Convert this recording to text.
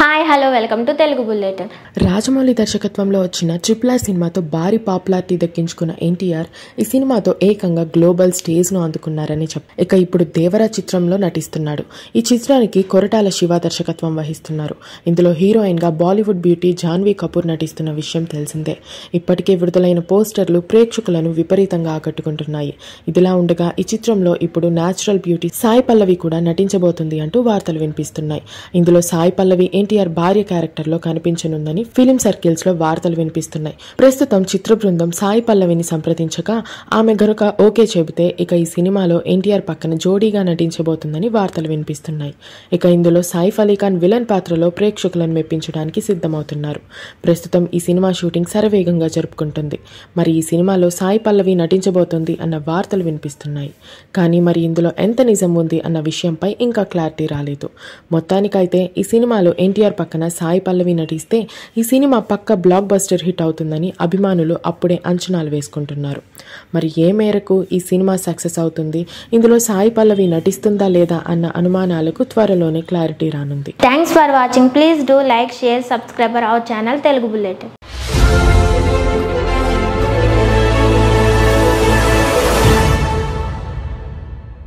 hi hello welcome to Telugu bullet Rajamouli దర్శకత్వంలో వచ్చిన ట్రిప్లా సినిమాతో భారీ పాపులారిటీ దక్కించుకున్న ఎన్టీఆర్ ఈ సినిమాతో ఏకంగా గ్లోబల్ స్టేజ్ ను అందుకున్నారని చెప్పారు ఇక ఇప్పుడు దేవరా చిత్రంలో నటిస్తున్నాడు ఈ చిత్రానికి కొరటాల శివ దర్శకత్వం వహిస్తున్నారు ఇందులో హీరోయిన్ గా బాలీవుడ్ బ్యూటీ జాన్వీ కపూర్ నటిస్తున్న విషయం తెలిసిందే ఇప్పటికే విడుదలైన పోస్టర్లు ప్రేక్షకులను విపరీతంగా ఆకట్టుకుంటున్నాయి ఇదిలా ఉండగా ఈ చిత్రంలో ఇప్పుడు న్యాచురల్ బ్యూటీ సాయి పల్లవి కూడా నటించబోతుంది అంటూ వార్తలు వినిపిస్తున్నాయి ఇందులో సాయి పల్లవి ఎన్టీఆర్ భార్య లో కనిపించనుందని ఫిలిం సర్కిల్స్ లో వార్తలు వినిపిస్తున్నాయి ప్రస్తుతం చిత్ర బృందం సాయి పల్లవిని సంప్రదించగా ఆమె గనుక ఓకే చెబితే ఇక ఈ సినిమాలో ఎన్టీఆర్ పక్కన జోడీగా నటించబోతుందని వార్తలు వినిపిస్తున్నాయి ఇక ఇందులో సాయిఫ్ ఫలీఖాన్ విలన్ పాత్రలో ప్రేక్షకులను మెప్పించడానికి సిద్ధమవుతున్నారు ప్రస్తుతం ఈ సినిమా షూటింగ్ శరవేగంగా జరుపుకుంటుంది మరి ఈ సినిమాలో సాయి పల్లవి నటించబోతుంది అన్న వార్తలు వినిపిస్తున్నాయి కానీ మరి ఇందులో ఎంత నిజం ఉంది అన్న విషయంపై ఇంకా క్లారిటీ రాలేదు మొత్తానికైతే ఈ సినిమాలో ఎన్టీఆర్ ఎన్టీఆర్ పక్కన సాయి పల్లవి నటిస్తే ఈ సినిమా పక్క బ్లాక్ బస్టర్ హిట్ అవుతుందని అభిమానులు అప్పుడే అంచనాలు వేసుకుంటున్నారు మరి ఏ మేరకు ఈ సినిమా సక్సెస్ అవుతుంది ఇందులో సాయి పల్లవి నటిస్తుందా లేదా అన్న అనుమానాలకు త్వరలోనే క్లారిటీ రానుంది thanks for watching please do like share subscriber our channel Telugu bullet